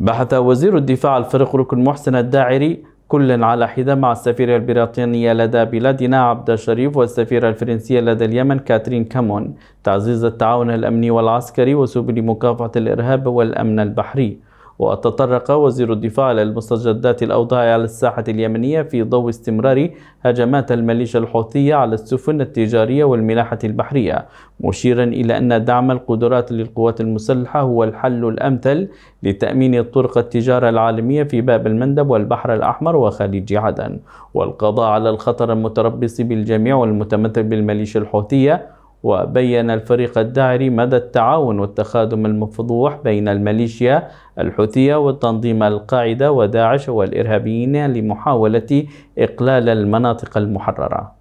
بحث وزير الدفاع الفريق ركن محسن الداعري كل على حدة مع السفيرة البريطانية لدى بلادنا عبد الشريف والسفيرة الفرنسية لدى اليمن كاترين كامون تعزيز التعاون الأمني والعسكري وسبل مكافحة الإرهاب والأمن البحري وتطرق وزير الدفاع إلى المستجدات الأوضاع على الساحة اليمنية في ضوء استمرار هجمات الميليشيا الحوثية على السفن التجارية والملاحة البحرية مشيرا إلى أن دعم القدرات للقوات المسلحة هو الحل الأمثل لتأمين طرق التجارة العالمية في باب المندب والبحر الأحمر وخليج عدن والقضاء على الخطر المتربص بالجميع والمتمثل بالميليشيا الحوثية وبين الفريق الداعري مدى التعاون والتخادم المفضوح بين الميليشيا الحوثية والتنظيم القاعدة وداعش والإرهابيين لمحاولة إقلال المناطق المحررة